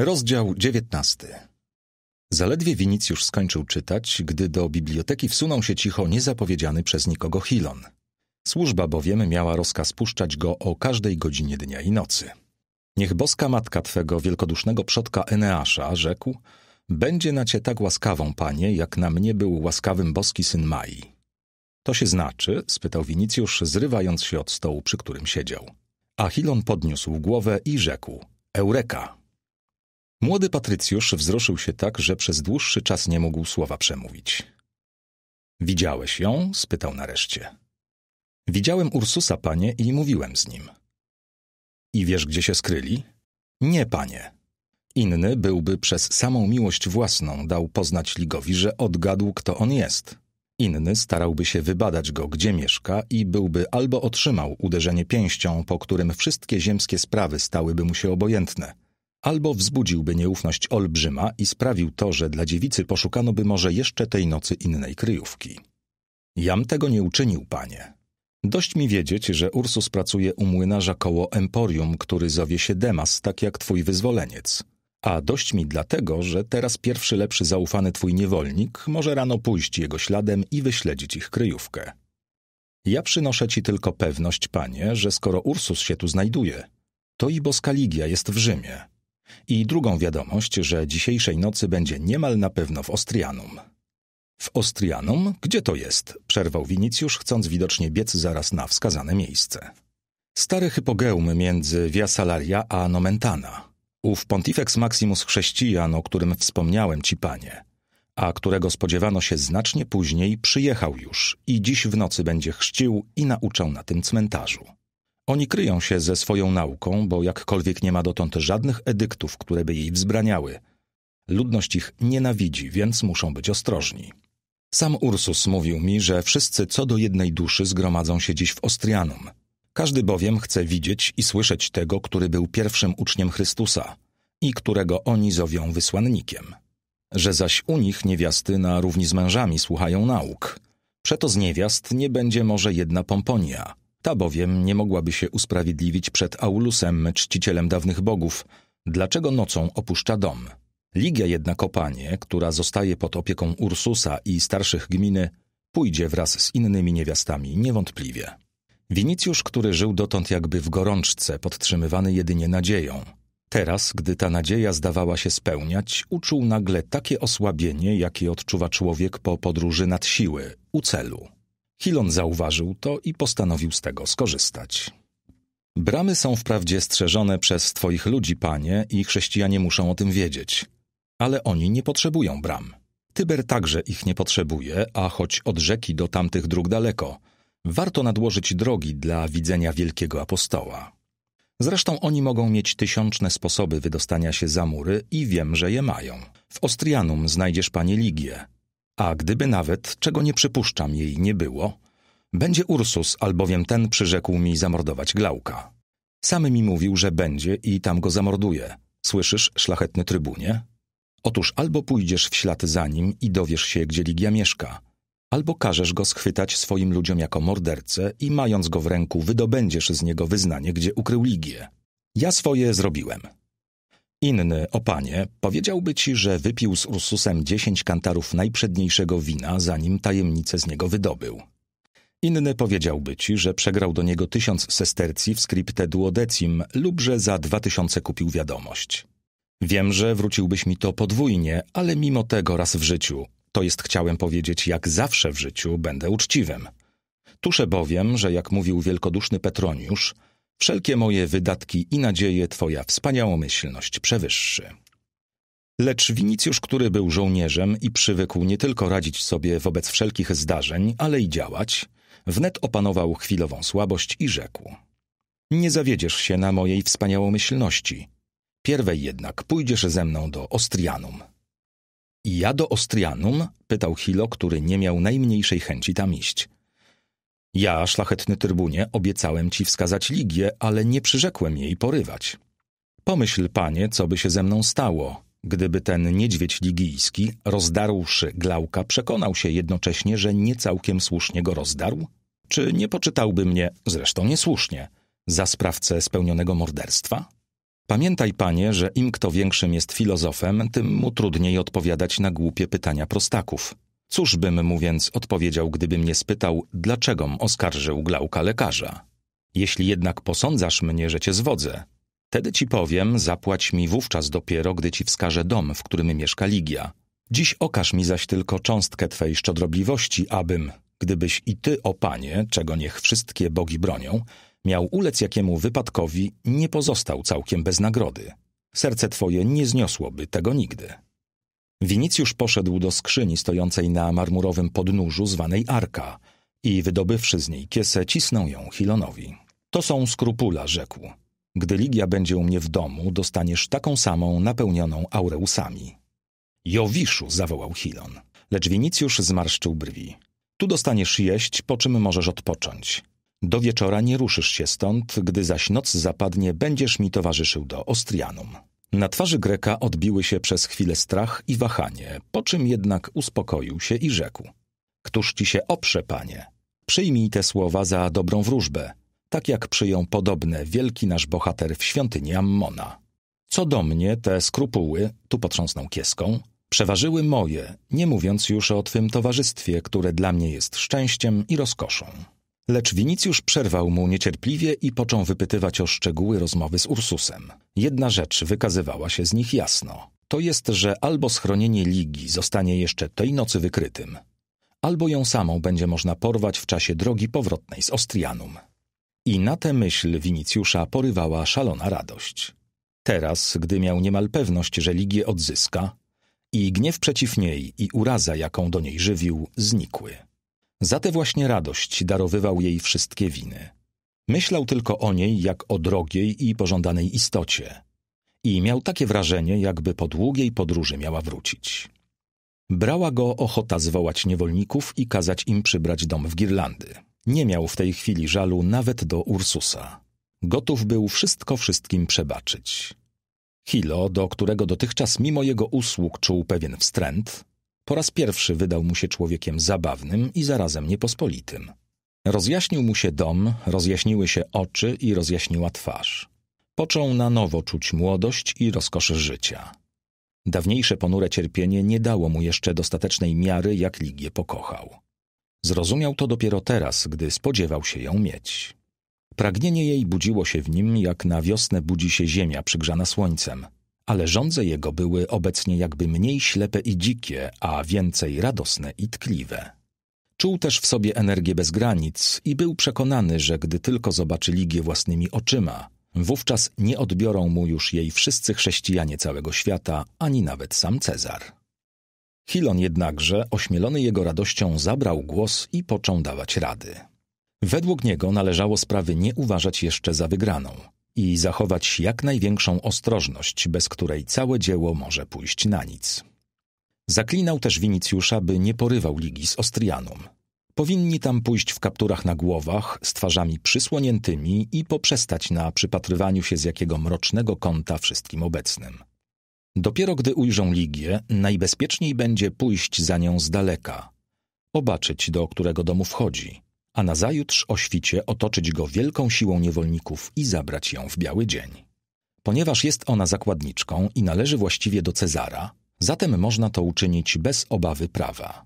Rozdział dziewiętnasty. Zaledwie Winicjusz skończył czytać, gdy do biblioteki wsunął się cicho niezapowiedziany przez nikogo Hilon. Służba bowiem miała rozkaz puszczać go o każdej godzinie dnia i nocy. Niech boska matka twego wielkodusznego przodka Eneasza, rzekł, będzie na cię tak łaskawą, panie, jak na mnie był łaskawym boski syn Mai. To się znaczy? spytał Winicjusz, zrywając się od stołu, przy którym siedział. A Hilon podniósł głowę i rzekł, Eureka! Młody Patrycjusz wzruszył się tak, że przez dłuższy czas nie mógł słowa przemówić. Widziałeś ją? spytał nareszcie. Widziałem Ursusa, panie, i mówiłem z nim. I wiesz, gdzie się skryli? Nie, panie. Inny byłby przez samą miłość własną dał poznać Ligowi, że odgadł, kto on jest. Inny starałby się wybadać go, gdzie mieszka i byłby albo otrzymał uderzenie pięścią, po którym wszystkie ziemskie sprawy stałyby mu się obojętne – albo wzbudziłby nieufność olbrzyma i sprawił to, że dla dziewicy poszukano by może jeszcze tej nocy innej kryjówki. Jam tego nie uczynił, panie. Dość mi wiedzieć, że Ursus pracuje u młynarza koło Emporium, który zowie się Demas, tak jak twój wyzwoleniec. A dość mi dlatego, że teraz pierwszy lepszy zaufany twój niewolnik może rano pójść jego śladem i wyśledzić ich kryjówkę. Ja przynoszę ci tylko pewność, panie, że skoro Ursus się tu znajduje, to i Boskaligia jest w Rzymie i drugą wiadomość, że dzisiejszej nocy będzie niemal na pewno w Ostrianum. W Ostrianum? Gdzie to jest? Przerwał Winicjusz, chcąc widocznie biec zaraz na wskazane miejsce. Stary hypogeum między Via Salaria a Nomentana. Ów Pontifex Maximus chrześcijan, o którym wspomniałem ci, panie, a którego spodziewano się znacznie później, przyjechał już i dziś w nocy będzie chrzcił i nauczał na tym cmentarzu. Oni kryją się ze swoją nauką, bo jakkolwiek nie ma dotąd żadnych edyktów, które by jej wzbraniały. Ludność ich nienawidzi, więc muszą być ostrożni. Sam Ursus mówił mi, że wszyscy co do jednej duszy zgromadzą się dziś w Ostrianum. Każdy bowiem chce widzieć i słyszeć tego, który był pierwszym uczniem Chrystusa i którego oni zowią wysłannikiem. Że zaś u nich niewiasty na równi z mężami słuchają nauk. Przeto z niewiast nie będzie może jedna pomponia – ta bowiem nie mogłaby się usprawiedliwić przed Aulusem, czcicielem dawnych bogów. Dlaczego nocą opuszcza dom? Ligia jednak panie, która zostaje pod opieką Ursusa i starszych gminy, pójdzie wraz z innymi niewiastami niewątpliwie. Winicjusz, który żył dotąd jakby w gorączce, podtrzymywany jedynie nadzieją. Teraz, gdy ta nadzieja zdawała się spełniać, uczuł nagle takie osłabienie, jakie odczuwa człowiek po podróży nad siły, u celu. Hilon zauważył to i postanowił z tego skorzystać. Bramy są wprawdzie strzeżone przez Twoich ludzi, panie, i chrześcijanie muszą o tym wiedzieć. Ale oni nie potrzebują bram. Tyber także ich nie potrzebuje, a choć od rzeki do tamtych dróg daleko, warto nadłożyć drogi dla widzenia wielkiego apostoła. Zresztą oni mogą mieć tysiączne sposoby wydostania się za mury i wiem, że je mają. W Ostrianum znajdziesz panie Ligię, a gdyby nawet, czego nie przypuszczam, jej nie było, będzie Ursus, albowiem ten przyrzekł mi zamordować Glauka. Sam mi mówił, że będzie i tam go zamorduje. Słyszysz, szlachetny trybunie? Otóż albo pójdziesz w ślad za nim i dowiesz się, gdzie Ligia mieszka, albo każesz go schwytać swoim ludziom jako mordercę i mając go w ręku wydobędziesz z niego wyznanie, gdzie ukrył Ligię. Ja swoje zrobiłem. Inny, o panie, powiedziałby ci, że wypił z Ursusem dziesięć kantarów najprzedniejszego wina, zanim tajemnicę z niego wydobył. Inny powiedziałby ci, że przegrał do niego tysiąc sestercji w scripte duodecim lub że za dwa tysiące kupił wiadomość. Wiem, że wróciłbyś mi to podwójnie, ale mimo tego raz w życiu, to jest chciałem powiedzieć jak zawsze w życiu, będę uczciwym. Tuszę bowiem, że jak mówił wielkoduszny Petroniusz – Wszelkie moje wydatki i nadzieje Twoja wspaniałomyślność przewyższy. Lecz Winicjusz, który był żołnierzem i przywykł nie tylko radzić sobie wobec wszelkich zdarzeń, ale i działać, wnet opanował chwilową słabość i rzekł. Nie zawiedziesz się na mojej wspaniałomyślności. Pierwej jednak pójdziesz ze mną do Ostrianum. I ja do Ostrianum? pytał Hilo, który nie miał najmniejszej chęci tam iść. Ja, szlachetny trybunie, obiecałem ci wskazać Ligię, ale nie przyrzekłem jej porywać. Pomyśl, panie, co by się ze mną stało, gdyby ten niedźwiedź ligijski, rozdarłszy Glauka, przekonał się jednocześnie, że nie całkiem słusznie go rozdarł? Czy nie poczytałby mnie, zresztą niesłusznie, za sprawcę spełnionego morderstwa? Pamiętaj, panie, że im kto większym jest filozofem, tym mu trudniej odpowiadać na głupie pytania prostaków. Cóżbym mówiąc odpowiedział, gdyby mnie spytał, dlaczegom oskarżył Glauka lekarza? Jeśli jednak posądzasz mnie, że cię zwodzę, wtedy ci powiem, zapłać mi wówczas dopiero, gdy ci wskażę dom, w którym mieszka Ligia. Dziś okaż mi zaś tylko cząstkę twej szczodrobliwości, abym, gdybyś i ty, o panie, czego niech wszystkie bogi bronią, miał ulec jakiemu wypadkowi, nie pozostał całkiem bez nagrody. Serce twoje nie zniosłoby tego nigdy. Winicjusz poszedł do skrzyni stojącej na marmurowym podnóżu zwanej Arka i wydobywszy z niej kiesę, cisnął ją Chilonowi. To są skrupula, rzekł. Gdy Ligia będzie u mnie w domu, dostaniesz taką samą napełnioną aureusami. Jowiszu, zawołał Hilon, lecz Winicjusz zmarszczył brwi. Tu dostaniesz jeść, po czym możesz odpocząć. Do wieczora nie ruszysz się stąd, gdy zaś noc zapadnie, będziesz mi towarzyszył do Ostrianum. Na twarzy Greka odbiły się przez chwilę strach i wahanie, po czym jednak uspokoił się i rzekł. Któż ci się oprze, panie? Przyjmij te słowa za dobrą wróżbę, tak jak przyjął podobne wielki nasz bohater w świątyni Ammona. Co do mnie, te skrupuły, tu potrząsnął kieską, przeważyły moje, nie mówiąc już o twym towarzystwie, które dla mnie jest szczęściem i rozkoszą. Lecz Winicjusz przerwał mu niecierpliwie i począł wypytywać o szczegóły rozmowy z Ursusem. Jedna rzecz wykazywała się z nich jasno. To jest, że albo schronienie Ligi zostanie jeszcze tej nocy wykrytym, albo ją samą będzie można porwać w czasie drogi powrotnej z Ostrianum. I na tę myśl Winicjusza porywała szalona radość. Teraz, gdy miał niemal pewność, że Ligię odzyska, i gniew przeciw niej i uraza, jaką do niej żywił, znikły. Za tę właśnie radość darowywał jej wszystkie winy. Myślał tylko o niej jak o drogiej i pożądanej istocie. I miał takie wrażenie, jakby po długiej podróży miała wrócić. Brała go ochota zwołać niewolników i kazać im przybrać dom w Girlandy. Nie miał w tej chwili żalu nawet do Ursusa. Gotów był wszystko wszystkim przebaczyć. Hilo, do którego dotychczas mimo jego usług czuł pewien wstręt, po raz pierwszy wydał mu się człowiekiem zabawnym i zarazem niepospolitym. Rozjaśnił mu się dom, rozjaśniły się oczy i rozjaśniła twarz. Począł na nowo czuć młodość i rozkosz życia. Dawniejsze ponure cierpienie nie dało mu jeszcze dostatecznej miary, jak Ligię pokochał. Zrozumiał to dopiero teraz, gdy spodziewał się ją mieć. Pragnienie jej budziło się w nim, jak na wiosnę budzi się ziemia przygrzana słońcem, ale żądze jego były obecnie jakby mniej ślepe i dzikie, a więcej radosne i tkliwe. Czuł też w sobie energię bez granic i był przekonany, że gdy tylko zobaczy Ligię własnymi oczyma, wówczas nie odbiorą mu już jej wszyscy chrześcijanie całego świata, ani nawet sam Cezar. Hilon jednakże, ośmielony jego radością, zabrał głos i począł dawać rady. Według niego należało sprawy nie uważać jeszcze za wygraną – i zachować jak największą ostrożność, bez której całe dzieło może pójść na nic. Zaklinał też Winicjusza, by nie porywał ligi z Ostrianum. Powinni tam pójść w kapturach na głowach, z twarzami przysłoniętymi i poprzestać na przypatrywaniu się z jakiego mrocznego kąta wszystkim obecnym. Dopiero gdy ujrzą Ligię, najbezpieczniej będzie pójść za nią z daleka, obaczyć do którego domu wchodzi, a nazajutrz o świcie otoczyć go wielką siłą niewolników i zabrać ją w biały dzień. Ponieważ jest ona zakładniczką i należy właściwie do Cezara, zatem można to uczynić bez obawy prawa.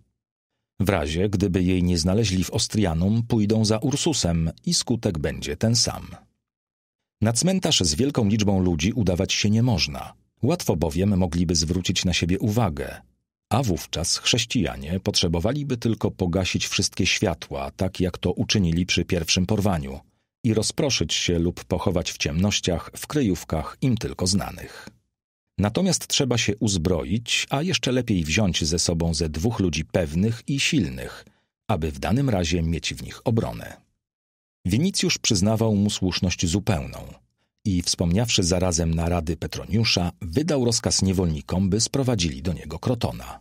W razie, gdyby jej nie znaleźli w Ostrianum, pójdą za Ursusem i skutek będzie ten sam. Na cmentarz z wielką liczbą ludzi udawać się nie można. Łatwo bowiem mogliby zwrócić na siebie uwagę, a wówczas chrześcijanie potrzebowaliby tylko pogasić wszystkie światła, tak jak to uczynili przy pierwszym porwaniu, i rozproszyć się lub pochować w ciemnościach, w kryjówkach im tylko znanych. Natomiast trzeba się uzbroić, a jeszcze lepiej wziąć ze sobą ze dwóch ludzi pewnych i silnych, aby w danym razie mieć w nich obronę. Winicjusz przyznawał mu słuszność zupełną – i wspomniawszy zarazem narady Petroniusza, wydał rozkaz niewolnikom, by sprowadzili do niego Krotona.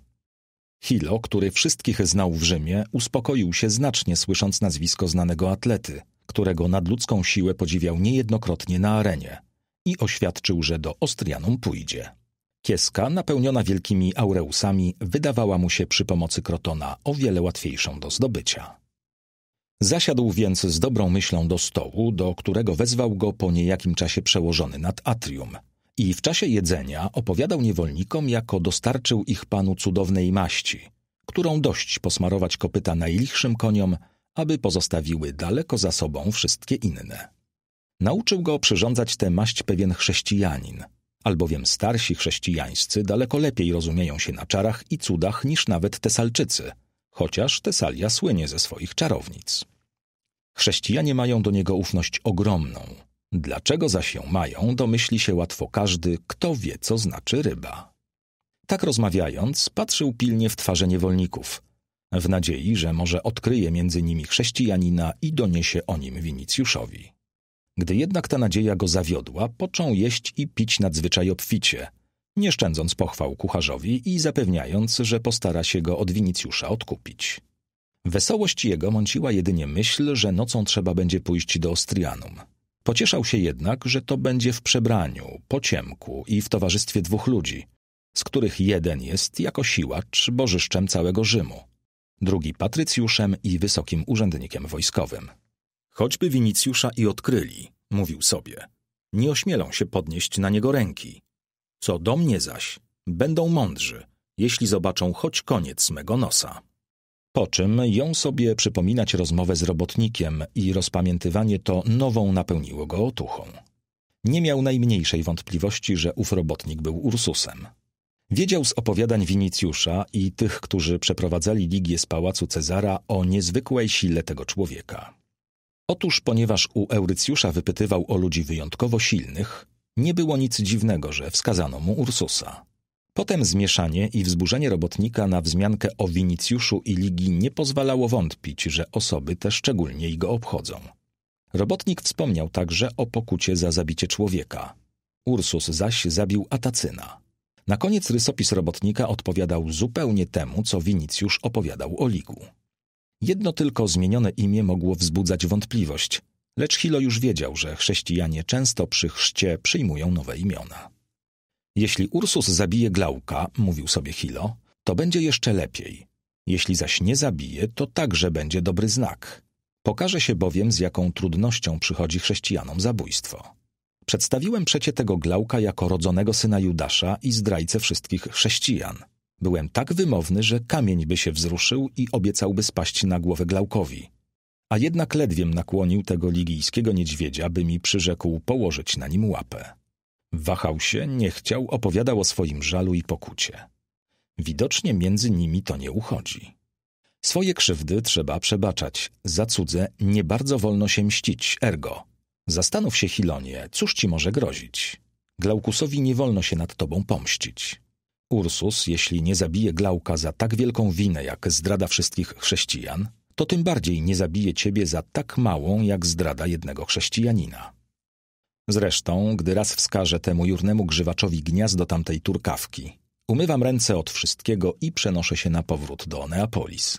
Hilo, który wszystkich znał w Rzymie, uspokoił się znacznie słysząc nazwisko znanego atlety, którego nadludzką siłę podziwiał niejednokrotnie na arenie i oświadczył, że do Ostrianum pójdzie. Kieska, napełniona wielkimi aureusami, wydawała mu się przy pomocy Krotona o wiele łatwiejszą do zdobycia. Zasiadł więc z dobrą myślą do stołu, do którego wezwał go po niejakim czasie przełożony nad atrium. I w czasie jedzenia opowiadał niewolnikom, jako dostarczył ich panu cudownej maści, którą dość posmarować kopyta najlichszym koniom, aby pozostawiły daleko za sobą wszystkie inne. Nauczył go przyrządzać tę maść pewien chrześcijanin, albowiem starsi chrześcijańscy daleko lepiej rozumieją się na czarach i cudach niż nawet te salczycy – chociaż Tesalia słynie ze swoich czarownic. Chrześcijanie mają do niego ufność ogromną. Dlaczego zaś ją mają, domyśli się łatwo każdy, kto wie, co znaczy ryba. Tak rozmawiając, patrzył pilnie w twarze niewolników, w nadziei, że może odkryje między nimi chrześcijanina i doniesie o nim Winicjuszowi. Gdy jednak ta nadzieja go zawiodła, począł jeść i pić nadzwyczaj obficie, nie szczędząc pochwał kucharzowi i zapewniając, że postara się go od Winicjusza odkupić. Wesołość jego mąciła jedynie myśl, że nocą trzeba będzie pójść do Ostrianum. Pocieszał się jednak, że to będzie w przebraniu, po ciemku i w towarzystwie dwóch ludzi, z których jeden jest jako siłacz bożyszczem całego Rzymu, drugi patrycjuszem i wysokim urzędnikiem wojskowym. Choćby Winicjusza i odkryli, mówił sobie, nie ośmielą się podnieść na niego ręki, co do mnie zaś, będą mądrzy, jeśli zobaczą choć koniec mego nosa. Po czym ją sobie przypominać rozmowę z robotnikiem i rozpamiętywanie to nową napełniło go otuchą. Nie miał najmniejszej wątpliwości, że ów robotnik był Ursusem. Wiedział z opowiadań Winicjusza i tych, którzy przeprowadzali Ligię z pałacu Cezara o niezwykłej sile tego człowieka. Otóż, ponieważ u Eurycjusza wypytywał o ludzi wyjątkowo silnych, nie było nic dziwnego, że wskazano mu Ursusa. Potem zmieszanie i wzburzenie robotnika na wzmiankę o Winicjuszu i Ligi nie pozwalało wątpić, że osoby te szczególnie go obchodzą. Robotnik wspomniał także o pokucie za zabicie człowieka. Ursus zaś zabił Atacyna. Na koniec rysopis robotnika odpowiadał zupełnie temu, co Winicjusz opowiadał o Ligu. Jedno tylko zmienione imię mogło wzbudzać wątpliwość – Lecz Hilo już wiedział, że chrześcijanie często przy chrzcie przyjmują nowe imiona. Jeśli Ursus zabije Glauka, mówił sobie Hilo, to będzie jeszcze lepiej. Jeśli zaś nie zabije, to także będzie dobry znak. Pokaże się bowiem, z jaką trudnością przychodzi chrześcijanom zabójstwo. Przedstawiłem przecie tego Glauka jako rodzonego syna Judasza i zdrajcę wszystkich chrześcijan. Byłem tak wymowny, że kamień by się wzruszył i obiecałby spaść na głowę Glaukowi a jednak ledwiem nakłonił tego ligijskiego niedźwiedzia, by mi przyrzekł położyć na nim łapę. Wahał się, nie chciał, opowiadał o swoim żalu i pokucie. Widocznie między nimi to nie uchodzi. Swoje krzywdy trzeba przebaczać, za cudze nie bardzo wolno się mścić, ergo. Zastanów się, Hilonie, cóż ci może grozić? Glaukusowi nie wolno się nad tobą pomścić. Ursus, jeśli nie zabije Glauka za tak wielką winę jak zdrada wszystkich chrześcijan, to tym bardziej nie zabije ciebie za tak małą, jak zdrada jednego chrześcijanina. Zresztą, gdy raz wskażę temu jurnemu grzywaczowi gniazdo tamtej turkawki, umywam ręce od wszystkiego i przenoszę się na powrót do Neapolis.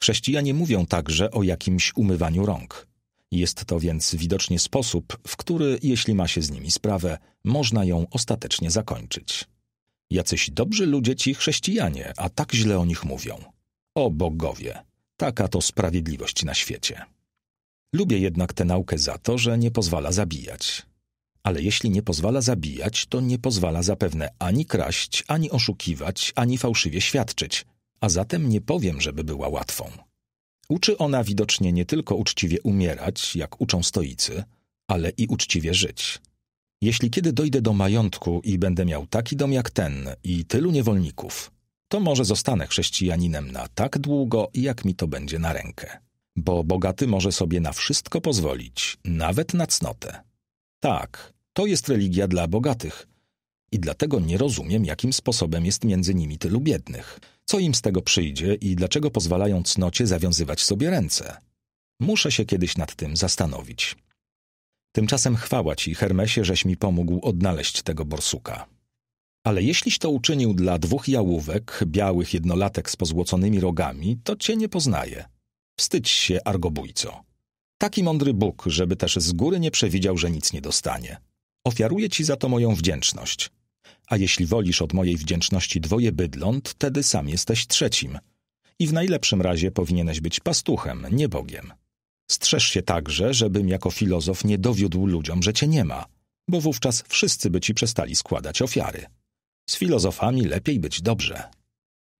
Chrześcijanie mówią także o jakimś umywaniu rąk. Jest to więc widocznie sposób, w który, jeśli ma się z nimi sprawę, można ją ostatecznie zakończyć. Jacyś dobrzy ludzie ci chrześcijanie, a tak źle o nich mówią. O bogowie! Taka to sprawiedliwość na świecie. Lubię jednak tę naukę za to, że nie pozwala zabijać. Ale jeśli nie pozwala zabijać, to nie pozwala zapewne ani kraść, ani oszukiwać, ani fałszywie świadczyć, a zatem nie powiem, żeby była łatwą. Uczy ona widocznie nie tylko uczciwie umierać, jak uczą stoicy, ale i uczciwie żyć. Jeśli kiedy dojdę do majątku i będę miał taki dom jak ten i tylu niewolników, to może zostanę chrześcijaninem na tak długo, jak mi to będzie na rękę. Bo bogaty może sobie na wszystko pozwolić, nawet na cnotę. Tak, to jest religia dla bogatych. I dlatego nie rozumiem, jakim sposobem jest między nimi tylu biednych. Co im z tego przyjdzie i dlaczego pozwalają cnocie zawiązywać sobie ręce? Muszę się kiedyś nad tym zastanowić. Tymczasem chwała ci, Hermesie, żeś mi pomógł odnaleźć tego borsuka. Ale jeśliś to uczynił dla dwóch jałówek, białych jednolatek z pozłoconymi rogami, to cię nie poznaje. Wstydź się, argobójco. Taki mądry Bóg, żeby też z góry nie przewidział, że nic nie dostanie. Ofiaruję ci za to moją wdzięczność. A jeśli wolisz od mojej wdzięczności dwoje bydląt, wtedy sam jesteś trzecim. I w najlepszym razie powinieneś być pastuchem, nie Bogiem. Strzeż się także, żebym jako filozof nie dowiódł ludziom, że cię nie ma, bo wówczas wszyscy by ci przestali składać ofiary. Z filozofami lepiej być dobrze.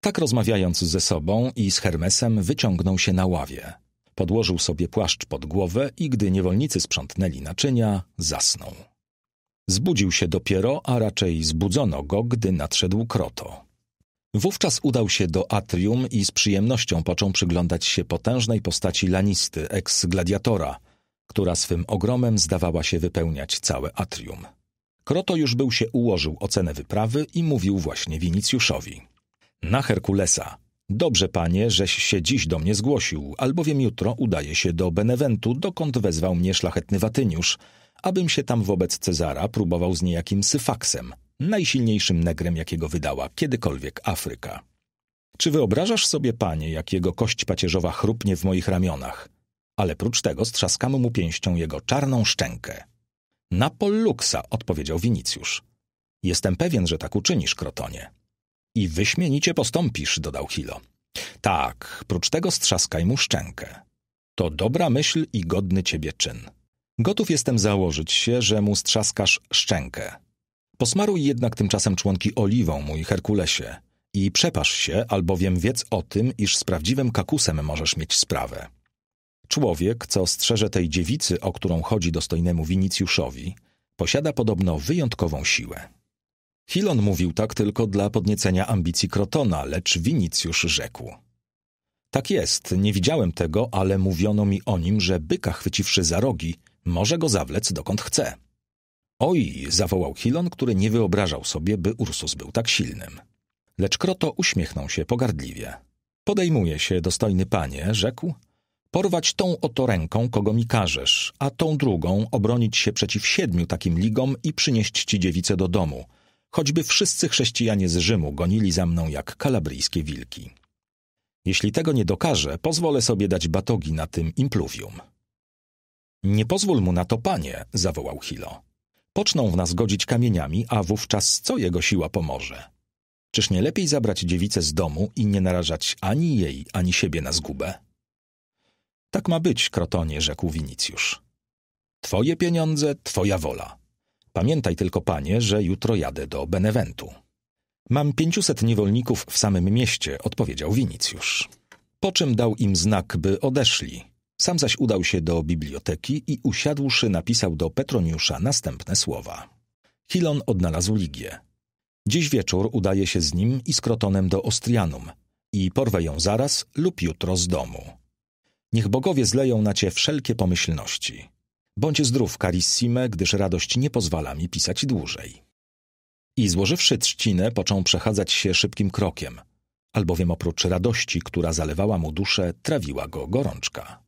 Tak rozmawiając ze sobą i z Hermesem wyciągnął się na ławie. Podłożył sobie płaszcz pod głowę i gdy niewolnicy sprzątnęli naczynia, zasnął. Zbudził się dopiero, a raczej zbudzono go, gdy nadszedł kroto. Wówczas udał się do atrium i z przyjemnością począł przyglądać się potężnej postaci lanisty, eks-gladiatora, która swym ogromem zdawała się wypełniać całe atrium. Kroto już był się ułożył ocenę wyprawy i mówił właśnie Winicjuszowi. Na Herkulesa. Dobrze, panie, żeś się dziś do mnie zgłosił, albowiem jutro udaje się do Benewentu, dokąd wezwał mnie szlachetny Watyniusz, abym się tam wobec Cezara próbował z niejakim Syfaksem, najsilniejszym negrem, jakiego wydała kiedykolwiek Afryka. Czy wyobrażasz sobie, panie, jak jego kość pacierzowa chrupnie w moich ramionach? Ale prócz tego strzaskam mu pięścią jego czarną szczękę. Na Polluxa, odpowiedział Winicjusz. Jestem pewien, że tak uczynisz, Krotonie. I wyśmienicie postąpisz, dodał Hilo. Tak, prócz tego strzaskaj mu szczękę. To dobra myśl i godny ciebie czyn. Gotów jestem założyć się, że mu strzaskasz szczękę. Posmaruj jednak tymczasem członki oliwą, mój Herkulesie, i przepasz się, albowiem wiedz o tym, iż z prawdziwym kakusem możesz mieć sprawę. Człowiek, co strzeże tej dziewicy, o którą chodzi dostojnemu Winicjuszowi, posiada podobno wyjątkową siłę. Hilon mówił tak tylko dla podniecenia ambicji Krotona, lecz Winicjusz rzekł. Tak jest, nie widziałem tego, ale mówiono mi o nim, że byka chwyciwszy za rogi, może go zawlec dokąd chce. Oj, zawołał Hilon, który nie wyobrażał sobie, by Ursus był tak silnym. Lecz Kroto uśmiechnął się pogardliwie. Podejmuje się, dostojny panie, rzekł, porwać tą oto ręką, kogo mi każesz, a tą drugą obronić się przeciw siedmiu takim ligom i przynieść ci dziewicę do domu, choćby wszyscy chrześcijanie z Rzymu gonili za mną jak kalabryjskie wilki. Jeśli tego nie dokaże, pozwolę sobie dać batogi na tym impluvium. Nie pozwól mu na to, panie, zawołał Hilo. Poczną w nas godzić kamieniami, a wówczas co jego siła pomoże? Czyż nie lepiej zabrać dziewicę z domu i nie narażać ani jej, ani siebie na zgubę? Tak ma być, Krotonie, rzekł Winicjusz. Twoje pieniądze, twoja wola. Pamiętaj tylko, panie, że jutro jadę do Benewentu. Mam pięciuset niewolników w samym mieście, odpowiedział Winicjusz. Po czym dał im znak, by odeszli. Sam zaś udał się do biblioteki i usiadłszy napisał do Petroniusza następne słowa. Hilon odnalazł Ligię. Dziś wieczór udaje się z nim i z Krotonem do Ostrianum i porwę ją zaraz lub jutro z domu. Niech bogowie zleją na cię wszelkie pomyślności. Bądź zdrów, carissime, gdyż radość nie pozwala mi pisać dłużej. I złożywszy trzcinę, począł przechadzać się szybkim krokiem, albowiem oprócz radości, która zalewała mu duszę, trawiła go gorączka.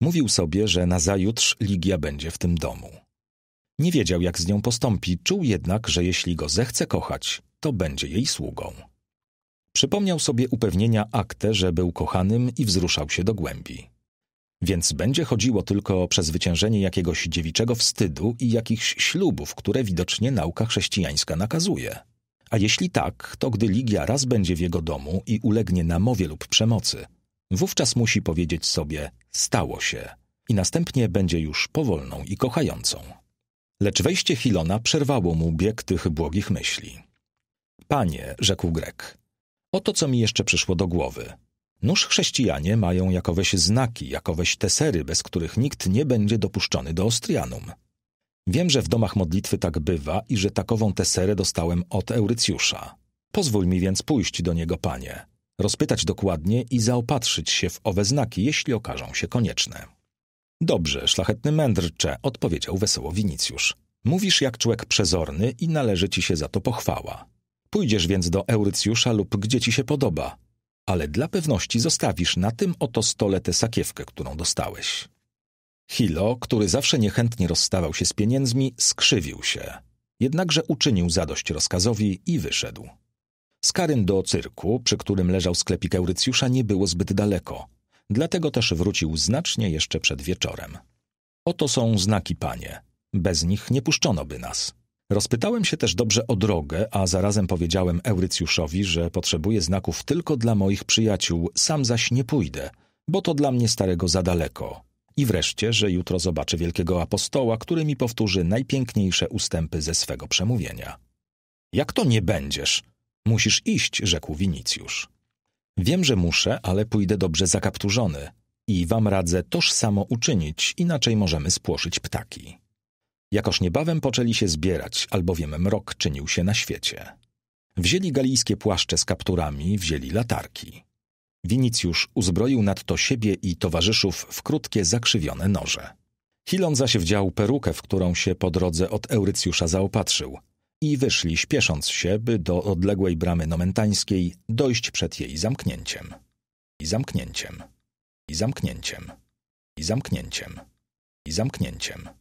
Mówił sobie, że nazajutrz Ligia będzie w tym domu. Nie wiedział, jak z nią postąpi, czuł jednak, że jeśli go zechce kochać, to będzie jej sługą. Przypomniał sobie upewnienia akte, że był kochanym i wzruszał się do głębi. Więc będzie chodziło tylko o przezwyciężenie jakiegoś dziewiczego wstydu i jakichś ślubów, które widocznie nauka chrześcijańska nakazuje. A jeśli tak, to gdy Ligia raz będzie w jego domu i ulegnie namowie lub przemocy, wówczas musi powiedzieć sobie stało się i następnie będzie już powolną i kochającą. Lecz wejście Hilona przerwało mu bieg tych błogich myśli. Panie, rzekł Grek, oto co mi jeszcze przyszło do głowy – Nóż chrześcijanie mają jakoweś znaki, jakoweś tesery, bez których nikt nie będzie dopuszczony do Ostrianum. Wiem, że w domach modlitwy tak bywa i że takową teserę dostałem od Eurycjusza. Pozwól mi więc pójść do niego, panie, rozpytać dokładnie i zaopatrzyć się w owe znaki, jeśli okażą się konieczne. Dobrze, szlachetny mędrcze, odpowiedział wesoło Winicjusz. Mówisz jak człowiek przezorny i należy ci się za to pochwała. Pójdziesz więc do Eurycjusza lub gdzie ci się podoba, ale dla pewności zostawisz na tym oto stole tę sakiewkę, którą dostałeś. Hilo, który zawsze niechętnie rozstawał się z pieniędzmi, skrzywił się. Jednakże uczynił zadość rozkazowi i wyszedł. Skaryn do cyrku, przy którym leżał sklepik Eurycjusza, nie było zbyt daleko. Dlatego też wrócił znacznie jeszcze przed wieczorem. Oto są znaki, panie. Bez nich nie puszczono by nas. Rozpytałem się też dobrze o drogę, a zarazem powiedziałem Eurycjuszowi, że potrzebuję znaków tylko dla moich przyjaciół, sam zaś nie pójdę, bo to dla mnie starego za daleko. I wreszcie, że jutro zobaczę wielkiego apostoła, który mi powtórzy najpiękniejsze ustępy ze swego przemówienia. Jak to nie będziesz? Musisz iść, rzekł Winicjusz. Wiem, że muszę, ale pójdę dobrze zakapturzony. I wam radzę toż samo uczynić, inaczej możemy spłoszyć ptaki. Jakoż niebawem poczęli się zbierać, albowiem mrok czynił się na świecie. Wzięli galijskie płaszcze z kapturami, wzięli latarki. Winicjusz uzbroił nadto siebie i towarzyszów w krótkie, zakrzywione noże. Hilon zaś wdział perukę, w którą się po drodze od Eurycjusza zaopatrzył i wyszli, śpiesząc się, by do odległej bramy nomentańskiej dojść przed jej zamknięciem. I zamknięciem. I zamknięciem. I zamknięciem. I zamknięciem.